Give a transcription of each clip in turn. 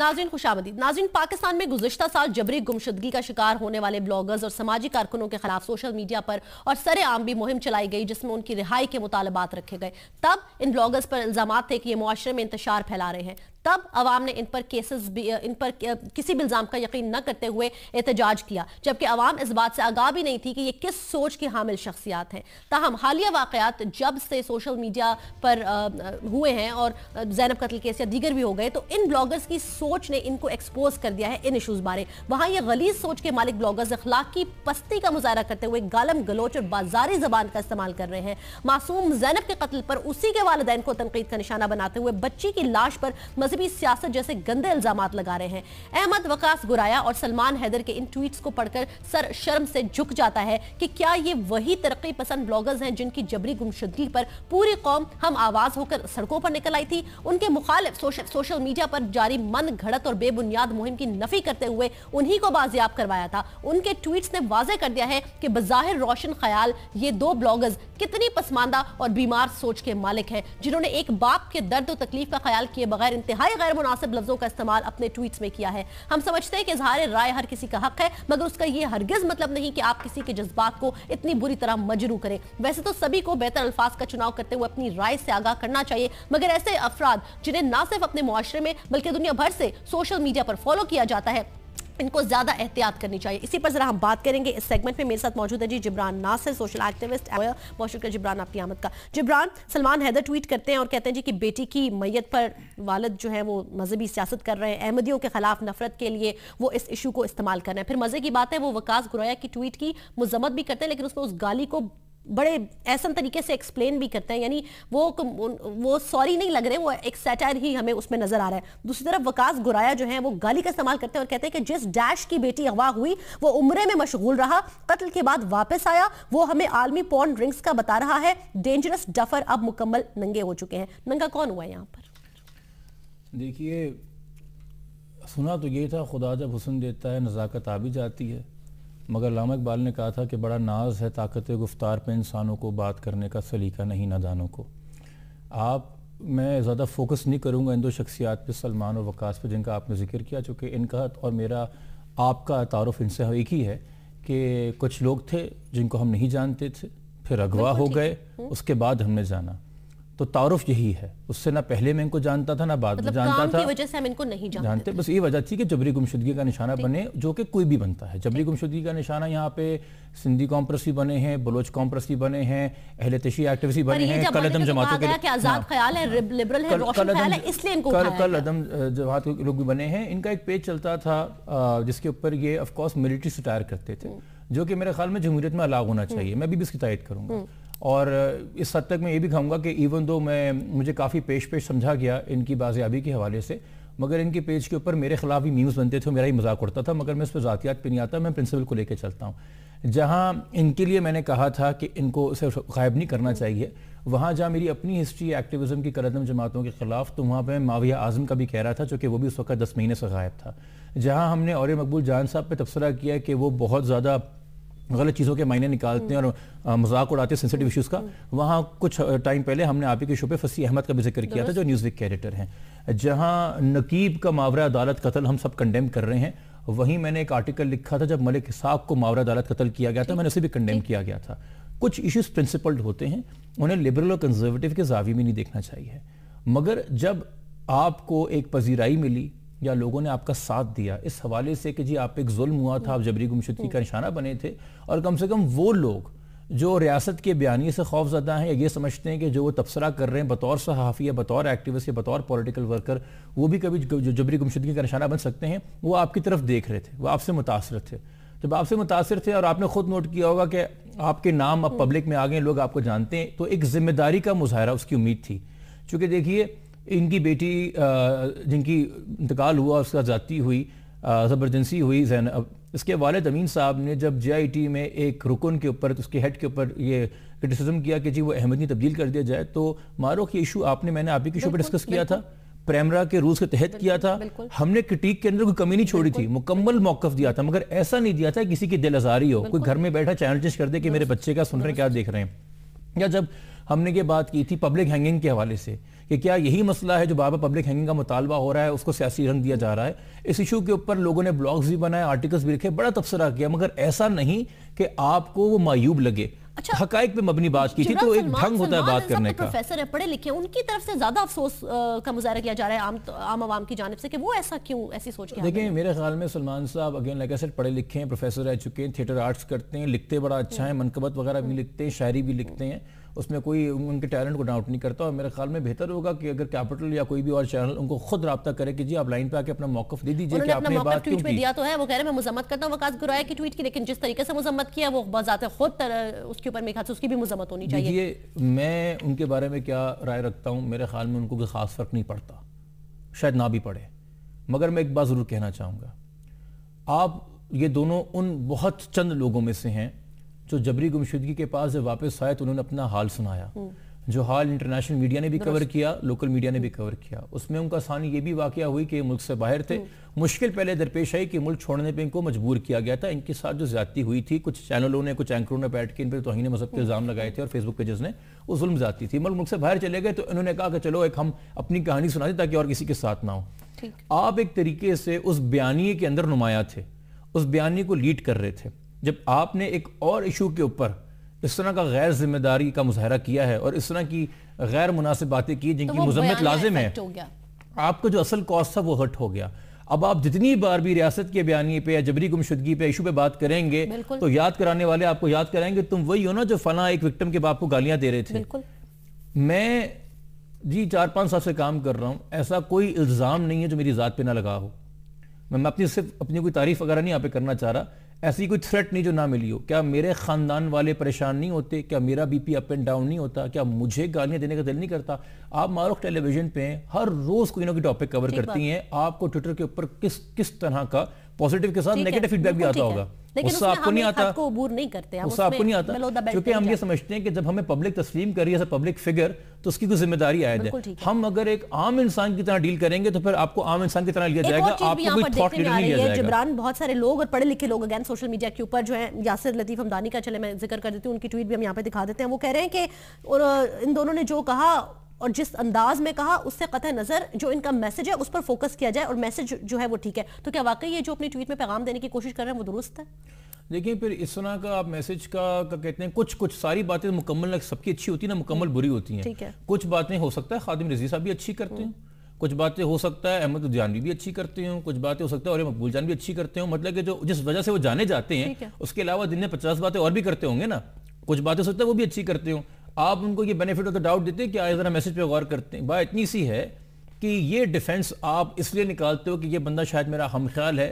नाजिन खुशामदीद नाजिन पाकिस्तान में गुजशत साल जबरी गुमशदगी का शिकार होने वाले ब्लॉगर्स और समाजी कारकुनों के खिलाफ सोशल मीडिया पर और सरेआम भी मुहिम चलाई गई जिसमें उनकी रिहाई के मुतालबात रखे गए तब इन ब्लॉगर्स पर इल्जाम थे कि ये मुआरे में इंतजार फैला रहे हैं तब अवाम ने इन पर केसेस भी इन पर किसी भी इल्ज़ाम का यकीन न करते हुए एहतजाज किया जबकि अवाम इस बात से आगाह भी नहीं थी कि ये किस सोच की हामिल शख्सियात हैं ताहम हालिया वाकयात जब से सोशल मीडिया पर आ, हुए हैं और जैनब कत्ल केस या दीगर भी हो गए तो इन ब्लॉगर्स की सोच ने इनको एक्सपोज कर दिया है इन इशूज़ बारे वहाँ ये गलीज सोच के मालिक ब्लॉगर्स अखलाक की पस्ती का मुजाहरा करते हुए गालम गलोच और बाजारी जबान का इस्तेमाल कर रहे हैं मासूम जैनब के कत्ल पर उसी के वालदेन को तनकीद का निशाना बनाते हुए बच्ची की लाश पर मजहबी सियासत जैसे गंदे इल्जाम लगा रहे हैं अहमद वकास गुराया और सलमान हैदर के इन ट्वीट्स को पढ़कर सर शर्म से झुक जाता है कि क्या ये वही तरक्की पसंद ब्लॉगर्स हैं जिनकी जबरी गुमशुदगी पर पूरी कौम हम आवाज होकर सड़कों पर निकल आई थी उनके मुखालिफ सोशल सोशल मीडिया पर जारी मन घड़त और बेबुनियाद मुहिम की नफी करते हुए उन्हीं को बाजियाब करवाया था उनके ट्वीट्स ने वाजे कर दिया है कि बज़ाहिर रोशन ख्याल ये दो ब्लॉगर्स कितनी पसमानदा और बीमार सोच के मालिक हैं जिन्होंने एक बाप के दर्द और तकलीफ का ख्याल किए बगैर इंतहा इंतहाई गैर मुनासिब लफ्जों का इस्तेमाल अपने ट्वीट में किया है हम समझते हैं कि इजहार राय हर किसी का हक है मगर उसका यह हरगिज मतलब नहीं कि आप किसी के जज्बात को इतनी बुरी तरह मजरू करें वैसे तो सभी को बेहतर अल्फाज का चुनाव करते हुए अपनी राय से आगाह करना चाहिए मगर ऐसे अफराद जिन्हें ना सिर्फ अपने मुआरे में बल्कि दुनिया भर से सोशल मीडिया पर फॉलो किया जाता है इनको ज्यादा एहतियात करनी चाहिए इसी पर जरा हम बात करेंगे इस सेगमेंट में मेरे साथ मौजूद है जी जिब्रान नासिर सोशल एक्टिविस्ट बहुत शुक्रिया जिब्रान आपकी आमद का जिब्रान सलमान हैदर ट्वीट करते हैं और कहते हैं जी कि बेटी की मैयत पर वालद जो है वो मजहबी सियासत कर रहे हैं अहमदियों के खिलाफ नफरत के लिए वो इस इशू को इस्तेमाल कर रहे हैं फिर मजे की बात है वो वकास गुराया की ट्वीट की मजम्मत भी करते हैं लेकिन उसमें उस गाली को बड़े ऐसा तरीके से एक्सप्लेन भी करते हैं यानी वो वो सॉरी नहीं लग रहे वो एक सेटायर ही हमें उसमें नजर आ रहा है दूसरी तरफ वकास गुराया जो है वो गाली का इस्तेमाल करते हैं और कहते हैं कि जिस डैश की बेटी अगवा हुई वो उम्रे में मशगूल रहा कत्ल के बाद वापस आया वो हमें आलमी पॉन्ड ड्रिंक्स का बता रहा है डेंजरस डफर अब मुकम्मल नंगे हो चुके हैं नंगा कौन हुआ है यहाँ पर देखिए सुना तो ये था खुदा जब हुसन देता है नज़ाकत आ भी जाती है मगर लामा इकबाल ने कहा था कि बड़ा नाज है ताकत गुफ्तार पर इंसानों को बात करने का सलीका नहीं नादानों को आप मैं ज़्यादा फोकस नहीं करूँगा इन दो शख्सियात पे सलमान और वकास पे जिनका आपने जिक्र किया चूँकि इनका और मेरा आपका तारफ़ इनसे एक ही है कि कुछ लोग थे जिनको हम नहीं जानते थे फिर अगवा हो गए हम्म। उसके बाद हमने जाना तो तारुफ यही है उससे ना पहले मैं इनको जानता था ना बाद मतलब में जानता था वजह से हम इनको नहीं जानते, जानते बस ये वजह थी कि जबरी गुमशुदगी का निशाना बने जो कि कोई भी बनता है जबरी गुमशुदगी का निशाना यहाँ पे सिंधी कॉम्प्रेसी बने हैं बलोच कॉम्प्रेसी बने हैं अहल तशी एक्टिविस्ट बने हैं हाँ। कल अदम जमातों के कल अदम जमात के लोग भी बने हैं इनका एक पेज चलता था जिसके ऊपर ये ऑफकोर्स मिलिट्री सटायर करते थे हम्म। जो कि मेरे ख्याल में जमहूरियत में अलाग होना हम्म। चाहिए मैं भी इसकी तायद करूंगा हम्म। और इस हद तक मैं ये भी कहूँगा कि इवन दो मैं मुझे काफ़ी पेश पेश समझा गया इनकी बाजियाबी के हवाले से मगर इनके पेज के ऊपर मेरे खिलाफ ही मीम्स बनते थे मेरा ही मजाक उड़ता था मगर मैं इस पर ज़ातियात पे नहीं आता मैं प्रिंसिपल को लेकर चलता हूँ जहाँ इनके लिए मैंने कहा था कि इनको सिर्फ गायब नहीं करना चाहिए वहाँ जहाँ मेरी अपनी हिस्ट्री एक्टिविज़म की करदम जमातों के ख़िलाफ़ तो वहाँ पर मैं माविया आज़म का भी कह रहा था जो कि वो भी उस वक्त दस महीने से गायब था जहाँ हमने और मकबूल जान साहब पर तबसरा किया कि वो बहुत ज़्यादा गलत चीज़ों के मायने निकालते हैं और मजाक उड़ाते हैं सेंसिटिव इश्यूज़ का वहाँ कुछ टाइम पहले हमने आप ही के शो फसी अहमद का भी जिक्र किया था जो न्यूज़ वीक के एडिटर हैं जहाँ नकीब का मावरा अदालत कत्ल हम सब कंडेम कर रहे हैं वहीं मैंने एक आर्टिकल लिखा था जब मलिक हिसाब को मावरा अदालत कत्ल किया गया था मैंने उसे भी कंडेम किया गया था कुछ इश्यूज प्रिंसिपल्ड होते हैं उन्हें लिबरल और कंजर्वेटिव के जावी में नहीं देखना चाहिए मगर जब आपको एक पजीराई मिली या लोगों ने आपका साथ दिया इस हवाले से कि जी आप एक जुल्म हुआ था आप जबरी गुमशुदगी का निशाना बने थे और कम से कम वो लोग जो रियासत के बयानी से खौफजदा हैं या ये समझते हैं कि जो वो तबसरा कर रहे हैं बतौर सहाफ़ी या बतौर एक्टिविस्ट या बतौर पॉलिटिकल वर्कर वो भी कभी जो जबरी गुमशुदगी का निशाना बन सकते हैं वो आपकी तरफ देख रहे थे वो आपसे मुतासर थे जब आपसे मुतासर थे और आपने खुद नोट किया होगा कि आपके नाम अब हम्म। पब्लिक में आ गए लोग आपको जानते हैं तो एक जिम्मेदारी का मुजाहरा उसकी उम्मीद थी चूँकि देखिए इनकी बेटी जिनकी इंतकाल हुआ उसका ज़ाती हुई ज़बरदस्ती हुई जैनब इसके वालद अमीन साहब ने जब जे में एक रुकन के ऊपर तो उसके हेड के ऊपर ये क्रिटिसिज्म किया कि जी वो अहमदनी तब्दील कर दिया जाए तो मारो कि इशू आपने मैंने आप ही के इशू पर डिस्कस किया था प्रेमरा के रूल्स के तहत किया था हमने क्रिटिक के अंदर कोई कमी नहीं छोड़ी थी मुकम्मल मौकफ दिया था मगर ऐसा नहीं दिया था किसी की दिल आजारी हो कोई घर में बैठा चैनल कर दे कि मेरे बच्चे का सुन रहे क्या देख रहे हैं या जब हमने ये बात की थी पब्लिक हैंगिंग के हवाले से कि क्या यही मसला है जो बाबा पब्लिक हैंगिंग का मुतालबा हो रहा है उसको सियासी रंग दिया जा रहा है इस इशू के ऊपर लोगों ने ब्लॉग्स भी बनाए आर्टिकल्स भी लिखे बड़ा तबसरा किया मगर ऐसा नहीं कि आपको वो मायूब लगे अच्छा हकाइक पे मबनी बात की थी तो एक ढंग होता है बात करने का प्रोफेसर है पढ़े लिखे उनकी तरफ से ज्यादा अफसोस का मुजाहरा किया जा रहा है आम आम आवाम की जानब से कि वो ऐसा क्यों ऐसी सोच के देखिए मेरे ख्याल में सलमान साहब अगेन लाइक सर पढ़े लिखे हैं प्रोफेसर रह चुके हैं थिएटर आर्ट्स करते हैं लिखते बड़ा अच्छा हम्म। है मनकबत वगैरह भी हम्म। लिखते हैं शायरी भी लिखते हैं उसमें कोई उनके टैलेंट को डाउट नहीं करता और मेरे ख्याल में बेहतर होगा कि अगर कैपिटल या कोई भी और चैनल उनको खुद रब्ता करे कि जी आप लाइन पे आके अपना मौकफ दे दीजिए कि आपने बात ट्वीट में दिया तो है वो कह रहे हैं मजम्मत करता हूँ वकास गुराया की ट्वीट की लेकिन जिस तरीके से मजम्मत किया वो बजाते खुद उसके ऊपर मेरे ख्याल उसकी भी मजम्मत होनी चाहिए ये मैं उनके बारे में क्या राय रखता हूँ मेरे ख्याल में उनको कोई ख़ास फ़र्क नहीं पड़ता शायद ना भी पड़े मगर मैं एक बात ज़रूर कहना चाहूँगा आप ये दोनों उन बहुत चंद लोगों में से हैं जो जबरी गुमशुदगी के पास जब वापस आए तो उन्होंने अपना हाल सुनाया हम्म। जो हाल इंटरनेशनल मीडिया ने भी कवर किया लोकल मीडिया ने भी कवर किया उसमें उनका सानी ये भी वाक़ हुई कि मुल्क से बाहर थे हम्म। मुश्किल पहले दरपेश आई कि मुल्क छोड़ने पर इनको मजबूर किया गया था इनके साथ जो ज्यादा हुई थी कुछ चैनलों ने कुछ एंकरों ने बैठ के इन पर तोहन मजहब के इल्ज़ाम लगाए थे और फेसबुक पेजेस ने वो जुल्म थी मुल्क मुल्क से बाहर चले गए तो इन्होंने कहा कि चलो एक हम अपनी कहानी सुना दें ताकि और किसी के साथ ना हो आप एक तरीके से उस बयानी के अंदर नुमाया थे उस बयानी को लीड कर रहे थे जब आपने एक और इशू के ऊपर इस तरह का गैर जिम्मेदारी का मुजाहरा किया है और इस तरह की गैर मुनासिब बातें की जिनकी तो मुजम्मत लाजिम है आपका जो असल कॉज था वो हट हो गया अब आप जितनी बार भी रियासत के बयानी पे या जबरी गुमशुदगी पे इशू पे बात करेंगे तो याद कराने वाले आपको याद कराएंगे तुम वही हो ना जो फना एक विक्टम के बाप को गालियां दे रहे थे मैं जी चार पांच साल से काम कर रहा हूं ऐसा कोई इल्ज़ाम नहीं है जो मेरी ज़ात पे ना लगा हो मैं अपनी सिर्फ अपनी कोई तारीफ वगैरह नहीं यहाँ पे करना चाह रहा ऐसी कोई थ्रेट नहीं जो ना मिली हो क्या मेरे ख़ानदान वाले परेशान नहीं होते क्या मेरा बीपी अप एंड डाउन नहीं होता क्या मुझे गालियां देने का दिल नहीं करता आप मारो टेलीविजन पे हर रोज़ कोई ना कोई टॉपिक कवर करती हैं आपको ट्विटर के ऊपर किस किस तरह का पॉजिटिव के साथ नेगेटिव फीडबैक भी आता होगा उससे आपको नहीं आता आपको अबूर नहीं करते उससे आपको नहीं आता क्योंकि हम ये समझते हैं कि जब हमें पब्लिक तस्लीम करी है पब्लिक फिगर तो उसकी कोई जिम्मेदारी आए है हम अगर एक आम इंसान की तरह डील करेंगे तो फिर आपको आम इंसान की तरह लिया जाएगा आपको कोई थॉट नहीं लिया जाएगा जिब्रान बहुत सारे लोग और पढ़े लिखे लोग अगेन सोशल मीडिया के ऊपर जो है यासिर लतीफ हमदानी का चले मैं जिक्र कर देती हूँ उनकी ट्वीट भी हम यहाँ पे दिखा देते हैं वो कह रहे हैं कि इन दोनों ने जो कहा और जिस अंदाज में कहा उससे कत नज़र जो इनका मैसेज है उस पर फोकस किया जाए और मैसेज जो है वो ठीक है तो क्या वाकई ये जो अपनी ट्वीट में पैगाम देने की कोशिश कर रहे हैं वो दुरुस्त है देखिए फिर इस तरह का आप मैसेज का का कहते हैं कुछ कुछ सारी बातें मुकम्मल सबकी अच्छी होती है ना मुकम्मल हम्म। बुरी होती है कुछ बातें हो सकता है खादिम रजी साहब हम्म। भी अच्छी करते हैं कुछ बातें हो सकता है अहमद जानवी भी अच्छी करते हो कुछ बातें हो सकता है और मकबूल जान भी अच्छी करते हो मतलब कि जो जिस वजह से वो जाने जाते हैं उसके अलावा दिन में पचास बातें और भी करते होंगे ना कुछ बातें हो सकता है वो भी अच्छी करते हो आप उनको ये बेनिफिट ऑफ द डाउट देते कि आए ज़रा मैसेज पे गौर करते हैं बात इतनी सी है कि ये डिफेंस आप इसलिए निकालते हो कि ये बंदा शायद मेरा हम ख्याल है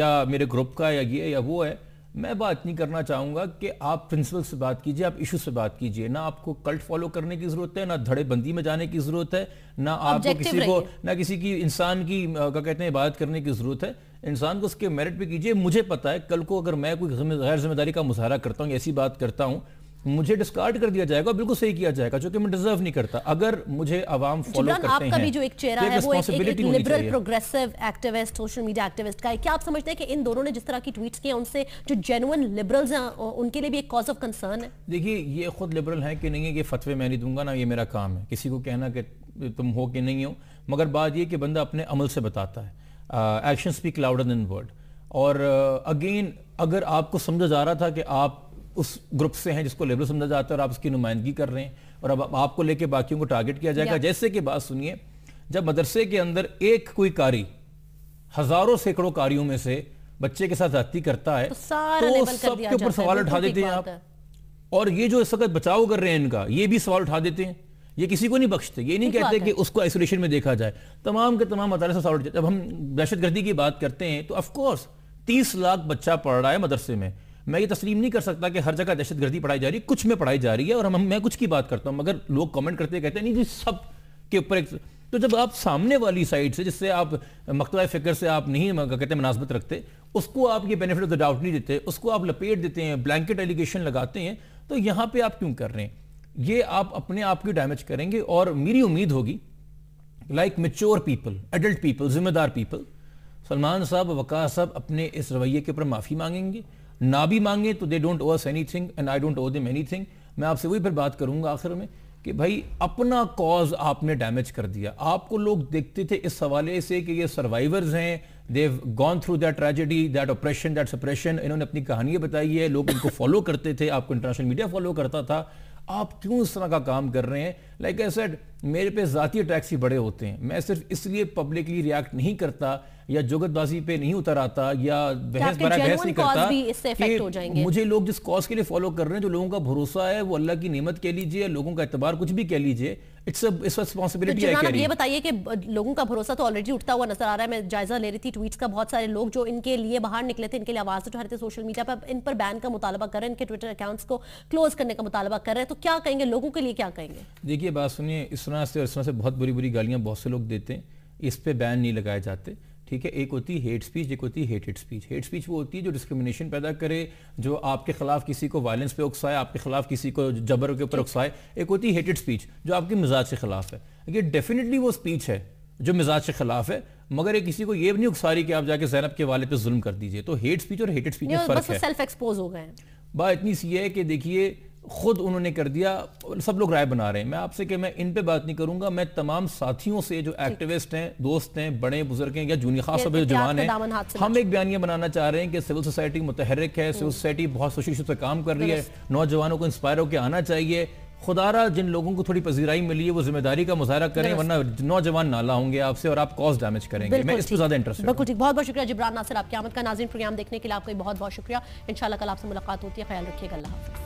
या मेरे ग्रुप का या ये या वो है मैं बात नहीं करना चाहूँगा कि आप प्रिंसिपल से बात कीजिए आप इशू से बात कीजिए ना आपको कल्ट फॉलो करने की ज़रूरत है ना धड़ेबंदी में जाने की ज़रूरत है ना आपको किसी को ना किसी की इंसान की क्या कहते हैं इबादत करने की ज़रूरत है इंसान को उसके मेरिट पे कीजिए मुझे पता है कल को अगर मैं कोई गैर जिम्मेदारी का मुजाहरा करता हूँ ऐसी बात करता हूँ मुझे डिस्कार्ड कर दिया जाएगा बिल्कुल सही किया जाएगा जो कि मैं डिजर्व नहीं करता अगर मुझे आवाम फॉलो करते हैं जो एक चेहरा तो है वो एक, एक, एक liberal progressive activist social media activist का है क्या आप समझते हैं कि इन दोनों ने जिस तरह की ट्वीट्स किए उनसे जो जेनुअन लिबरल्स हैं उनके लिए भी एक कॉज ऑफ कंसर्न है देखिए ये खुद लिबरल है कि नहीं है ये फतवे मैं नहीं दूंगा ना ये मेरा काम है किसी को कहना कि तुम हो कि नहीं हो मगर बात यह कि बंदा अपने अमल से बताता है action speak louder than word और अगेन अगर आपको समझा जा रहा था कि आप उस ग्रुप से हैं जिसको लेबर समझा जाता है और आप उसकी नुमाइंदगी कर रहे हैं और अब आपको लेके बाकियों को टारगेट किया जाएगा जैसे कि बात सुनिए जब मदरसे के अंदर एक कोई कारी हजारों सैकड़ों कारियों में से बच्चे के साथ जाती करता है तो, तो सबके ऊपर सवाल उठा देते हैं आप और ये जो इस वक्त बचाव कर रहे हैं इनका ये भी सवाल उठा देते हैं ये किसी को नहीं बख्शते ये नहीं कहते कि उसको आइसोलेशन में देखा जाए तमाम के तमाम मदारे से सवाल जब हम दहशतगर्दी की बात करते हैं तो ऑफकोर्स तीस लाख बच्चा पढ़ रहा है मदरसे में मैं ये तस्लीम नहीं कर सकता कि हर जगह दहशत गर्दी पढ़ाई जा रही है कुछ में पढ़ाई जा रही है और हम मैं कुछ की बात करता हूँ मगर लोग कमेंट करते कहते हैं नहीं जी सब के ऊपर एक तो जब आप सामने वाली साइड से जिससे आप मकतला फ़िक्र से आप नहीं कहते मुनासबत रखते उसको आप ये बेनिफिट ऑफ द डाउट नहीं देते उसको आप लपेट देते हैं ब्लैंकेट एलिगेशन लगाते हैं तो यहाँ पर आप क्यों कर रहे हैं ये आप अपने आप की डैमेज करेंगे और मेरी उम्मीद होगी like mature people adult people जिम्मेदार पीपल सलमान साहब वकास साहब अपने इस रवैये के ऊपर माफ़ी मांगेंगे ना भी मांगे तो they don't owes anything and I don't owe them any thing मैं आपसे वही फिर बात करूंगा आखिर में कि भाई अपना कॉज आपने डैमेज कर दिया आपको लोग देखते थे इस हवाले से कि ये सर्वाइवर्स हैं they've gone through that tragedy that operation that suppression इन्होंने अपनी कहानियां बताई है लोग इनको फॉलो करते थे आपको इंटरनेशनल मीडिया फॉलो करता था आप क्यों इस तरह का काम कर रहे हैं लाइक आई सेड मेरे पे ज़ाती अटैक्स ही बड़े होते हैं मैं सिर्फ इसलिए पब्लिकली रिएक्ट नहीं करता या जुगतबाजी पे नहीं उतर आता या बहस बरा बहस नहीं करता कि मुझे लोग जिस कॉज के लिए फॉलो कर रहे हैं जो लोगों का भरोसा है वो अल्लाह की नियमत कह लीजिए या लोगों का एतबार कुछ भी कह लीजिए इट्स इट्स रिस्पांसिबिलिटी आई ये बताइए कि लोगों का भरोसा तो ऑलरेडी उठता हुआ नजर आ रहा है मैं जायजा ले रही थी ट्वीट्स का बहुत सारे लोग जो इनके लिए बाहर निकले थे इनके लिए आवाज उठा रहे थे सोशल मीडिया पर इन पर बैन का मुताबा कर रहे हैं इनके ट्विटर अकाउंट्स को क्लोज करने का मुताबा कर रहे हैं तो क्या कहेंगे लोगों के लिए क्या कहेंगे देखिए बात सुनिए इस तरह से इस तरह से बहुत बुरी बुरी गालियां बहुत से लोग देते हैं इस पर बैन नहीं लगाए जाते ठीक है एक होती हेट स्पीच एक होती हेटेड स्पीच हेट स्पीच वो होती है जो डिस्क्रिमिनेशन पैदा करे जो आपके खिलाफ किसी को वायलेंस पे उकसाए आपके खिलाफ किसी को जबर के ऊपर उकसाए एक होती हेटेड स्पीच जो आपके मिजाज के खिलाफ है ये डेफिनेटली वो स्पीच है जो मिजाज के खिलाफ है मगर ये किसी को ये भी नहीं उकसा रही कि आप जाके जैनब के वाले पे जुल्म कर दीजिए तो हेट स्पीच और हेटेड स्पीच में फर्क है एक्सपोज हो गए बात इतनी सी है कि देखिए ख़ुद उन्होंने कर दिया सब लोग राय बना रहे हैं मैं आपसे कि मैं इन पे बात नहीं करूंगा मैं तमाम साथियों से जो एक्टिविस्ट हैं दोस्त हैं बड़े बुजुर्ग हैं या जूनियर खास तौर पर जवान हैं हम एक बयानिया बनाना चाह रहे हैं कि सिविल सोसाइटी मुतहरक है सिविल हम्म। सोसाइटी बहुत सोशल से काम कर रही है नौजवानों को इंस्पायर होकर आना चाहिए खुदारा जिन लोगों को थोड़ी पजीराई मिली है वो जिम्मेदारी का मुजाहरा करें वरना नौजवान नाला होंगे आपसे और आप कॉज डैमेज करेंगे मैं इस पर ज्यादा इंटरेस्ट बिल्कुल ठीक बहुत बहुत शुक्रिया जिब्रान नासिर आपकी आमद का नाजिन प्रोग्राम देखने के लिए आपका बहुत बहुत शुक्रिया इंशाल्लाह कल आपसे मुलाकात होती है ख्याल रखिएगा अल्लाह हाफिज़